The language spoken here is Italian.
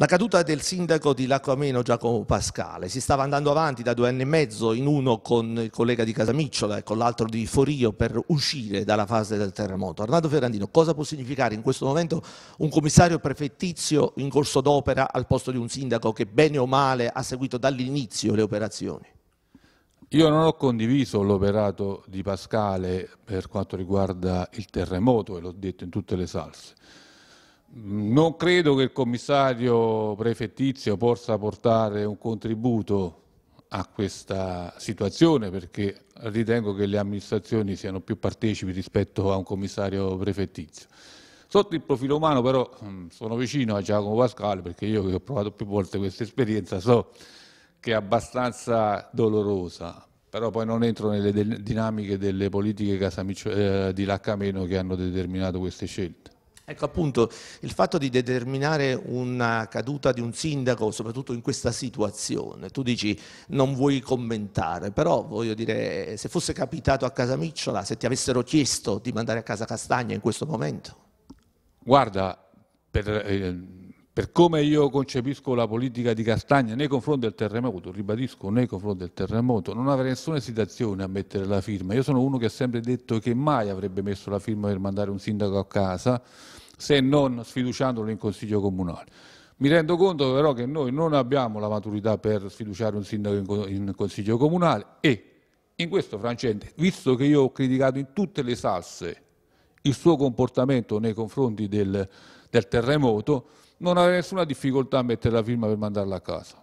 La caduta del sindaco di Lacquameno Giacomo Pascale si stava andando avanti da due anni e mezzo in uno con il collega di Casamicciola e con l'altro di Forio per uscire dalla fase del terremoto. Arnaldo Ferrandino, cosa può significare in questo momento un commissario prefettizio in corso d'opera al posto di un sindaco che bene o male ha seguito dall'inizio le operazioni? Io non ho condiviso l'operato di Pascale per quanto riguarda il terremoto e l'ho detto in tutte le salse. Non credo che il commissario prefettizio possa portare un contributo a questa situazione perché ritengo che le amministrazioni siano più partecipi rispetto a un commissario prefettizio. Sotto il profilo umano però mm, sono vicino a Giacomo Pasquale perché io che ho provato più volte questa esperienza so che è abbastanza dolorosa, però poi non entro nelle dinamiche delle politiche eh, di Laccameno che hanno determinato queste scelte. Ecco appunto il fatto di determinare una caduta di un sindaco, soprattutto in questa situazione, tu dici non vuoi commentare, però voglio dire se fosse capitato a casa Micciola, se ti avessero chiesto di mandare a casa Castagna in questo momento? Guarda, per, eh, per come io concepisco la politica di Castagna nei confronti del terremoto, ribadisco nei confronti del terremoto, non avrei nessuna esitazione a mettere la firma. Io sono uno che ha sempre detto che mai avrebbe messo la firma per mandare un sindaco a casa se non sfiduciandolo in consiglio comunale. Mi rendo conto però che noi non abbiamo la maturità per sfiduciare un sindaco in consiglio comunale e in questo frangente, visto che io ho criticato in tutte le salse il suo comportamento nei confronti del, del terremoto, non aveva nessuna difficoltà a mettere la firma per mandarla a casa.